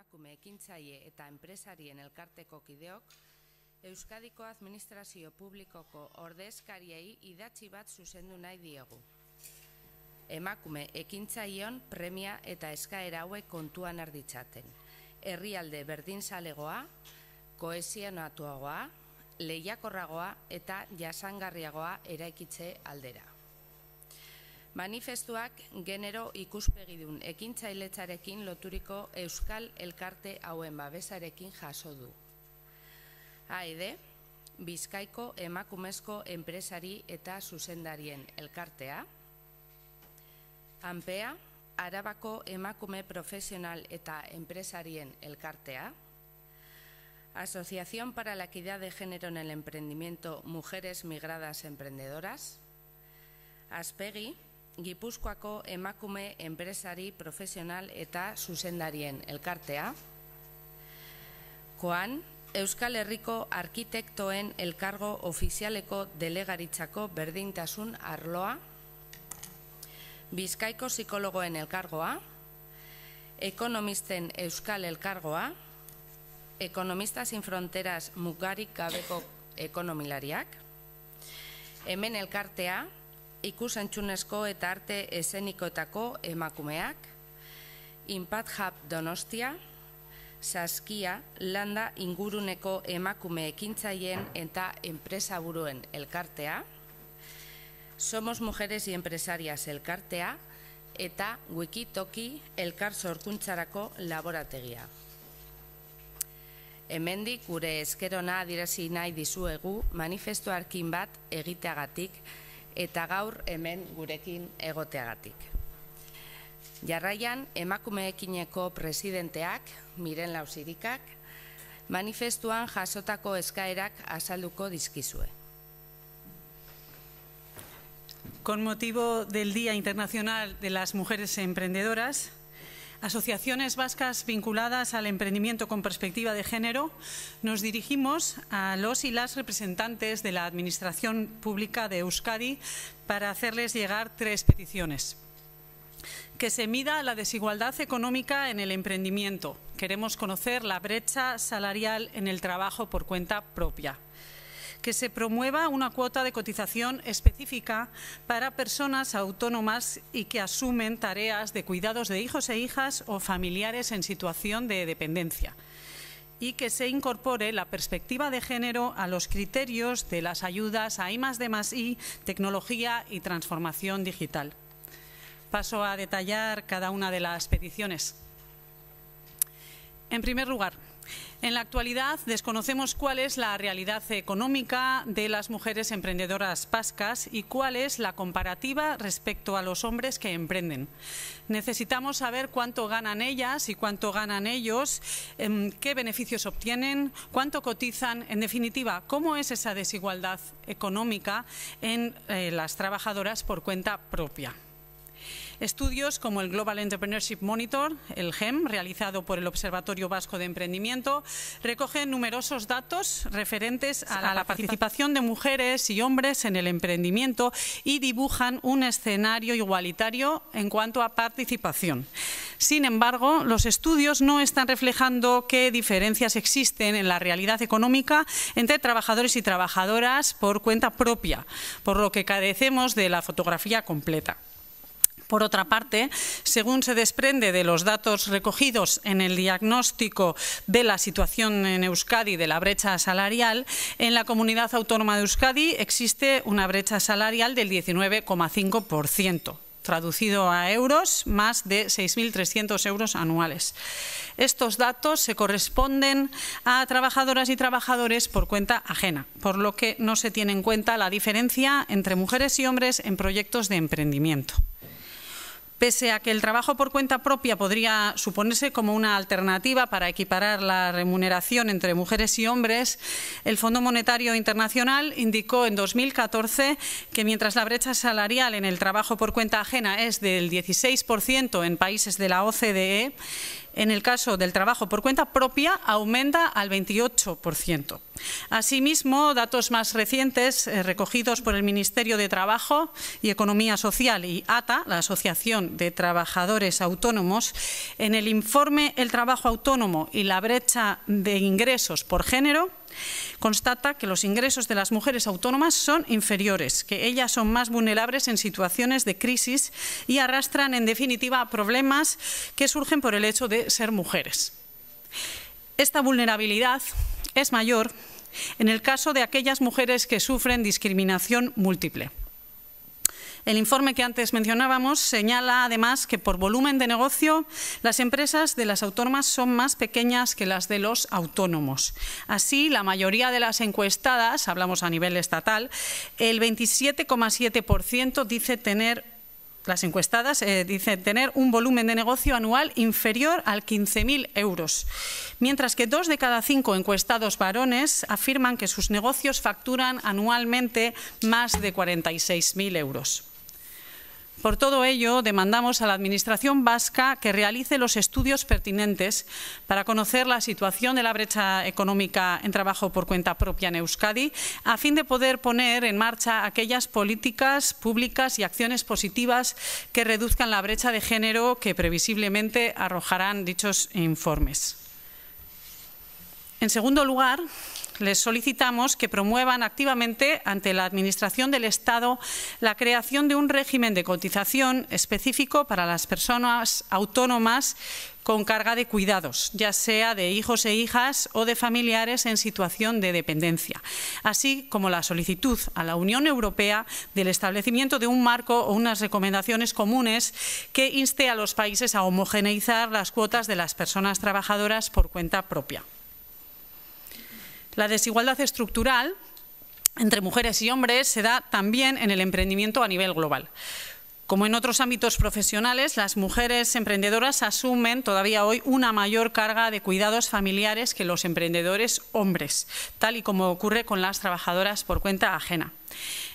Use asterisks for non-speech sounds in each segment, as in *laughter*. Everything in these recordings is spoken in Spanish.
emakume ekintzaile eta enpresarien elkarteko kideok, Euskadiko Administrazio Publikoko ordezkariei idatzi bat zuzendu nahi diegu. Emakume ekintzaion premia eta eskaera haue kontuan arditzaten. Herrialde berdinzalegoa, zalegoa, leiakorragoa lehiakorragoa eta jasangarriagoa eraikitze aldera. Manifestuak genero ikuspegidun ekintzailetzarekin loturiko euskal elkarte hauen babesarekin jaso du. Haide, Bizkaiko emakumezko enpresari eta zuzendarien elkartea. Ampea, Arabako emakume profesional eta enpresarien elkartea. Asociación para la equidad de género en el emprendimiento Mujeres Migradas Emprendedoras. Aspegi, Gipuzkoako emakume enpresari profesional eta zuzendarien elkartea, koan Euskal Herriko arkitektoen elkargo ofizialeko delegaritzako berdintasun arloa, Bizkaiko psikologoen elkargoa, Ekonomisten Euskal Elkargoa, Ekonomista sin fronteras mugarik gabeko ekonomilariak, hemen elkartea, ikusentxunezko eta arte esenikoetako emakumeak, Impact Hub Donostia, Saskia, Landa inguruneko emakume ekintzaien eta enpresa buruen elkartea, Somos Mujeres y Empresarias elkartea, eta Wikitoki elkar zorkuntzarako laborategia. Hemendik gure eskerona adirazi nahi dizuegu manifestuarkin bat egiteagatik Eta gaur hemen gurekin egoteagatik. Jarraian emakumeekineko presidenteak, Miren Lausirikak, manifestuan jasotako eskaerak azalduko dizkizue. Con motivo del Día Internacional de las Mujeres Emprendedoras, asociaciones vascas vinculadas al emprendimiento con perspectiva de género, nos dirigimos a los y las representantes de la Administración Pública de Euskadi para hacerles llegar tres peticiones. Que se mida la desigualdad económica en el emprendimiento. Queremos conocer la brecha salarial en el trabajo por cuenta propia que se promueva una cuota de cotización específica para personas autónomas y que asumen tareas de cuidados de hijos e hijas o familiares en situación de dependencia y que se incorpore la perspectiva de género a los criterios de las ayudas a I, tecnología y transformación digital. Paso a detallar cada una de las peticiones. En primer lugar, en la actualidad desconocemos cuál es la realidad económica de las mujeres emprendedoras pascas y cuál es la comparativa respecto a los hombres que emprenden. Necesitamos saber cuánto ganan ellas y cuánto ganan ellos, em, qué beneficios obtienen, cuánto cotizan, en definitiva, cómo es esa desigualdad económica en eh, las trabajadoras por cuenta propia. Estudios como el Global Entrepreneurship Monitor, el GEM, realizado por el Observatorio Vasco de Emprendimiento, recogen numerosos datos referentes a la, participación de mujeres y hombres en el emprendimiento y dibujan un escenario igualitario en cuanto a participación. Sin embargo, los estudios no están reflejando qué diferencias existen en la realidad económica entre trabajadores y trabajadoras por cuenta propia, por lo que carecemos de la fotografía completa. Por otra parte, según se desprende de los datos recogidos en el diagnóstico de la situación en Euskadi de la brecha salarial, en la comunidad autónoma de Euskadi existe una brecha salarial del 19,5% traducido a euros, más de 6.300 euros anuales. Estos datos se corresponden a trabajadoras y trabajadores por cuenta ajena, por lo que no se tiene en cuenta la diferencia entre mujeres y hombres en proyectos de emprendimiento. Pese a que el trabajo por cuenta propia podría suponerse como una alternativa para equiparar la remuneración entre mujeres y hombres, el Fondo Monetario Internacional indicó en 2014 que mientras la brecha salarial en el trabajo por cuenta ajena es del 16% en países de la OCDE, en el caso del trabajo por cuenta propia, aumenta al 28%. Asimismo, datos más recientes eh, recogidos por el Ministerio de Trabajo y Economía Social y ATA, la Asociación de Trabajadores Autónomos, en el informe El trabajo autónomo y la brecha de ingresos por género, Constata que los ingresos de las mujeres autónomas son inferiores, que ellas son más vulnerables en situaciones de crisis y arrastran, en definitiva, problemas que surgen por el hecho de ser mujeres. Esta vulnerabilidad es mayor en el caso de aquellas mujeres que sufren discriminación múltiple. El informe que antes mencionábamos señala además que por volumen de negocio las empresas de las autónomas son más pequeñas que las de los autónomos. Así, la mayoría de las encuestadas, hablamos a nivel estatal, el 27,7% dice tener las encuestadas eh, dice tener un volumen de negocio anual inferior al 15.000 euros, mientras que dos de cada cinco encuestados varones afirman que sus negocios facturan anualmente más de 46.000 euros. Por todo ello, demandamos a la Administración vasca que realice los estudios pertinentes para conocer la situación de la brecha económica en trabajo por cuenta propia en Euskadi, a fin de poder poner en marcha aquellas políticas públicas y acciones positivas que reduzcan la brecha de género que previsiblemente arrojarán dichos informes. En segundo lugar, les solicitamos que promuevan activamente ante la Administración del Estado la creación de un régimen de cotización específico para las personas autónomas con carga de cuidados, ya sea de hijos e hijas o de familiares en situación de dependencia, así como la solicitud a la Unión Europea del establecimiento de un marco o unas recomendaciones comunes que inste a los países a homogeneizar las cuotas de las personas trabajadoras por cuenta propia. La desigualdad estructural entre mujeres y hombres se da también en el emprendimiento a nivel global. Como en otros ámbitos profesionales, las mujeres emprendedoras asumen todavía hoy una mayor carga de cuidados familiares que los emprendedores hombres, tal y como ocurre con las trabajadoras por cuenta ajena.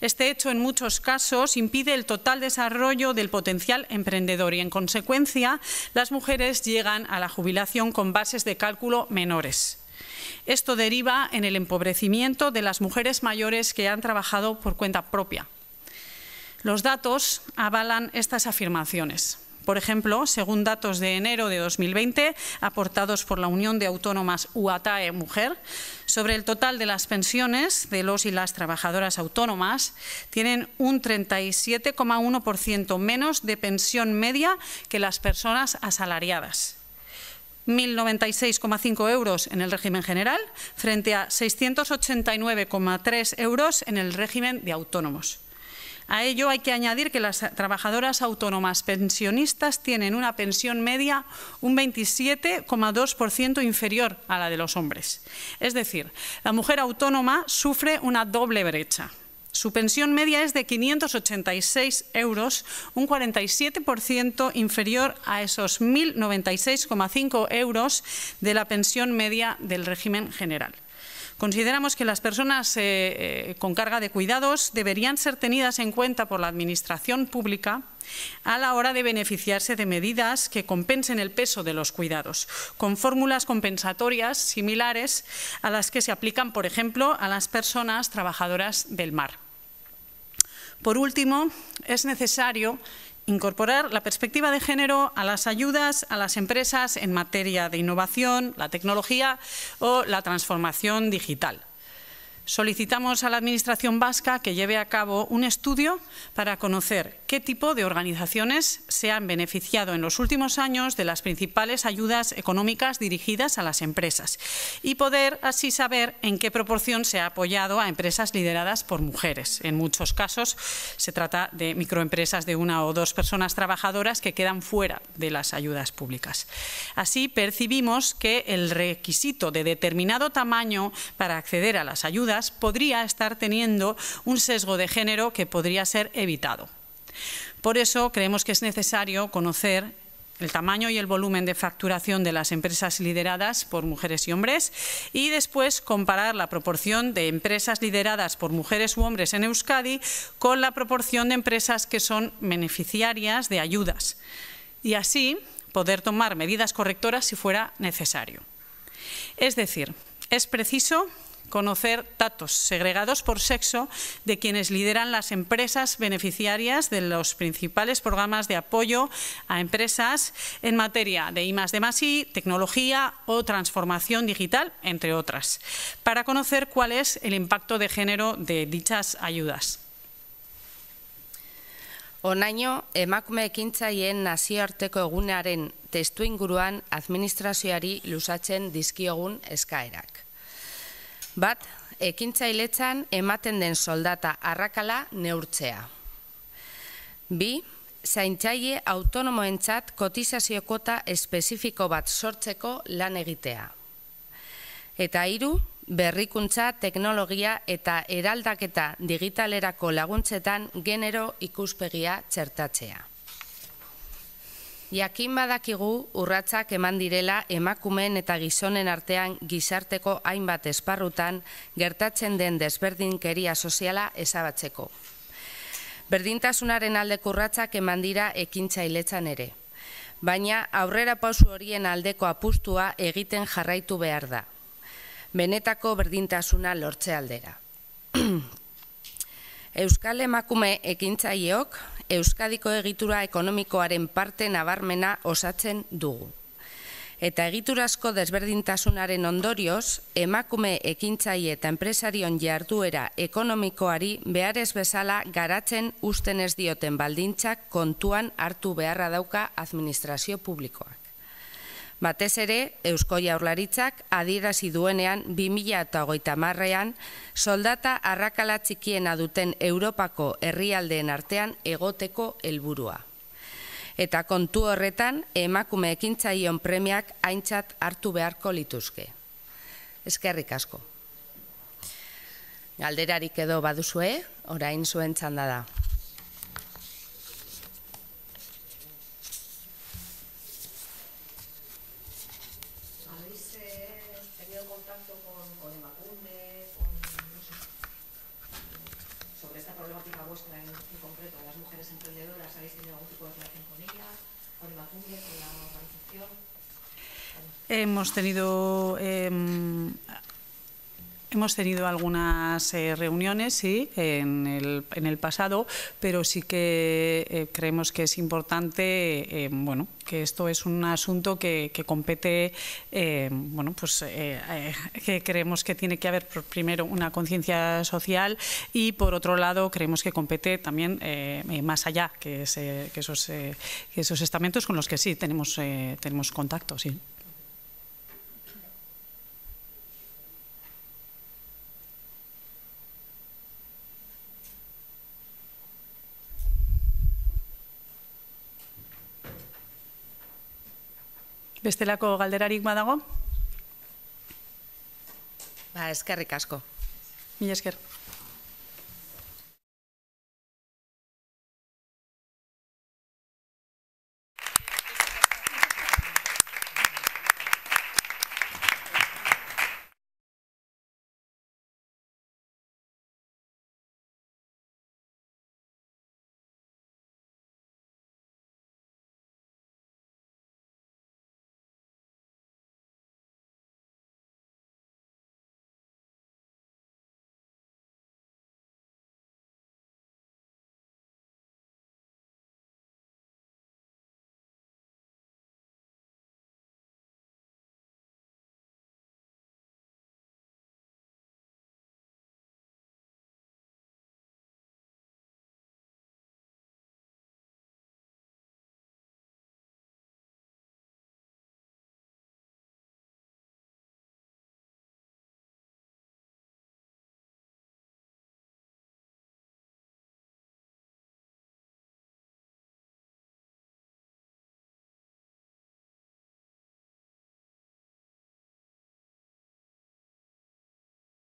Este hecho, en muchos casos, impide el total desarrollo del potencial emprendedor y, en consecuencia, las mujeres llegan a la jubilación con bases de cálculo menores. Esto deriva en el empobrecimiento de las mujeres mayores que han trabajado por cuenta propia. Los datos avalan estas afirmaciones. Por ejemplo, según datos de enero de 2020 aportados por la Unión de Autónomas UATAE Mujer, sobre el total de las pensiones de los y las trabajadoras autónomas, tienen un 37,1% menos de pensión media que las personas asalariadas 1.096,5 euros en el régimen general frente a 689,3 euros en el régimen de autónomos. A ello hay que añadir que las trabajadoras autónomas pensionistas tienen una pensión media un 27,2% inferior a la de los hombres. Es decir, la mujer autónoma sufre una doble brecha. Su pensión media es de 586 euros, un 47% inferior a esos 1.096,5 euros de la pensión media del régimen general. Consideramos que las personas eh, eh, con carga de cuidados deberían ser tenidas en cuenta por la Administración pública a la hora de beneficiarse de medidas que compensen el peso de los cuidados, con fórmulas compensatorias similares a las que se aplican, por ejemplo, a las personas trabajadoras del mar. Por último, es necesario incorporar la perspectiva de género a las ayudas a las empresas en materia de innovación, la tecnología o la transformación digital. Solicitamos a la Administración vasca que lleve a cabo un estudio para conocer qué tipo de organizaciones se han beneficiado en los últimos años de las principales ayudas económicas dirigidas a las empresas y poder así saber en qué proporción se ha apoyado a empresas lideradas por mujeres. En muchos casos se trata de microempresas de una o dos personas trabajadoras que quedan fuera de las ayudas públicas. Así percibimos que el requisito de determinado tamaño para acceder a las ayudas podría estar teniendo un sesgo de género que podría ser evitado. Por eso creemos que es necesario conocer el tamaño y el volumen de facturación de las empresas lideradas por mujeres y hombres y después comparar la proporción de empresas lideradas por mujeres u hombres en Euskadi con la proporción de empresas que son beneficiarias de ayudas y así poder tomar medidas correctoras si fuera necesario. Es decir, es preciso conocer datos segregados por sexo de quienes lideran las empresas beneficiarias de los principales programas de apoyo a empresas en materia de I, tecnología o transformación digital, entre otras, para conocer cuál es el impacto de género de dichas ayudas. Onaino, emakume ekintzaien nazioarteko egunearen testu inguruan administrazioari lusatzen eskaerak. Bat, ekintzailetzan ematen den soldata arrakala neurtzea. Bi, zaintzaile autonomoen kotizazio kotizaziokota espezifiko bat sortzeko lan egitea. Eta iru, berrikuntza, teknologia eta eraldaketa digitalerako laguntzetan genero ikuspegia txertatzea. Jakin badakigu urratsak eman direla emakumeen eta gizonen artean gizarteko hainbat esparrutan gertatzen den desberdinkeria soziala ezabatzeko. Berdintasunaren aldeko urratzak eman dira ekintzailetzan ere. Baina aurrera pausu horien aldeko apustua egiten jarraitu behar da. Benetako berdintasuna lortze aldera. *clears throat* Euskal emakume ekintzaileok Euskadiko egitura ekonomikoaren parte nabarmena osatzen dugu. Eta egiturazko desberdintasunaren ondorioz, emakume ekintzaile eta enpresarion jarduera ekonomikoari behar bezala garatzen usten ez dioten baldintzak kontuan hartu beharra dauka administrazio publikoak. Batez ere, Eusko Jaurlaritzak adierazi duenean 2008 marrean, soldata arrakalatzikiena duten Europako herrialdeen artean egoteko helburua. Eta kontu horretan, emakume ekintzaion premiak haintzat hartu beharko lituzke. Ezkerrik asko. Galderarik edo baduzue, orain zuen txanda da. mujeres emprendedoras, ¿habéis tenido algún tipo de relación con ellas? ¿Con Emacumbia, con la organización? Hemos tenido... Eh, Hemos tenido algunas eh, reuniones, sí, en el, en el, pasado, pero sí que eh, creemos que es importante, eh, bueno, que esto es un asunto que, que compete, eh, bueno, pues eh, eh, que creemos que tiene que haber primero una conciencia social y por otro lado creemos que compete también más allá que, esos, esos estamentos con los que sí tenemos, tenemos contacto, sí. Bestelako galderarik badago? Ba, eskerrik asko. Mila esker?